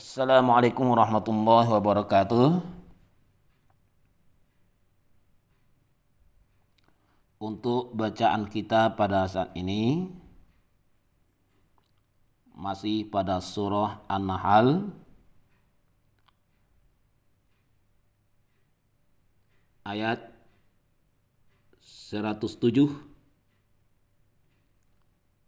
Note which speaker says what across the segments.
Speaker 1: Assalamualaikum warahmatullahi wabarakatuh. Untuk bacaan kita pada saat ini masih pada surah An-Nahl ayat 107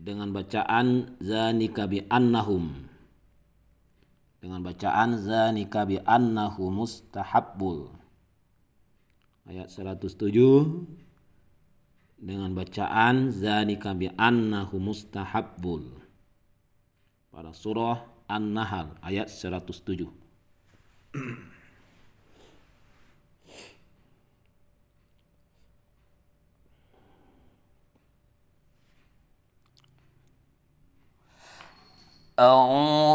Speaker 1: dengan bacaan zanika bi annahum dengan bacaan zanika bi annahu mustahabbul ayat 107 dengan bacaan zanika bi annahu mustahabbul pada surah An-Nahl ayat 107
Speaker 2: أعوذ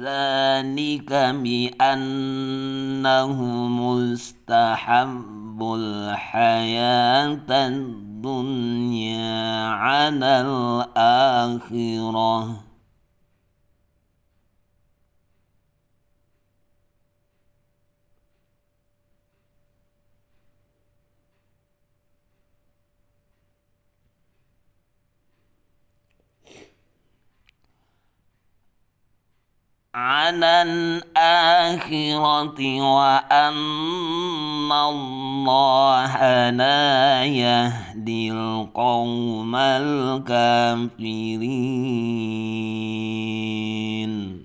Speaker 2: ذلك بأنه استحبوا الحياة الدنيا على الآخرة على الآخرة وأن الله لا يهدي القوم الكافرين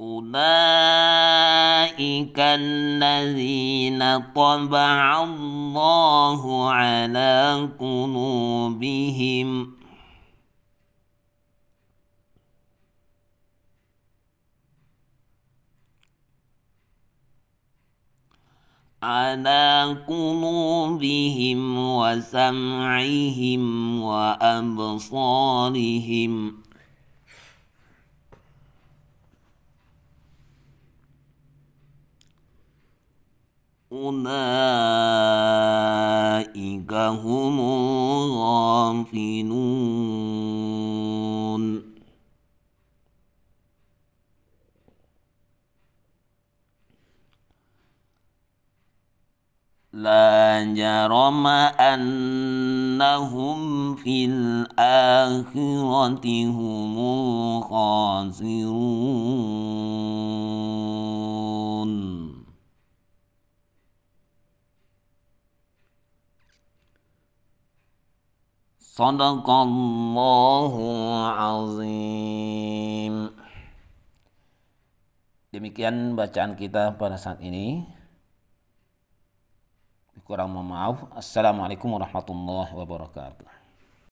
Speaker 2: أولئك أولئك الذين طبع الله على قلوبهم على قلوبهم وسمعهم وأبصارهم أولئك هم الغافلون لا جرم أنهم في الآخرة هم الخاسرون
Speaker 1: صدق الله azim Demikian bacaan kita pada saat ini. Kurang mohon maaf. Assalamualaikum warahmatullahi wabarakatuh.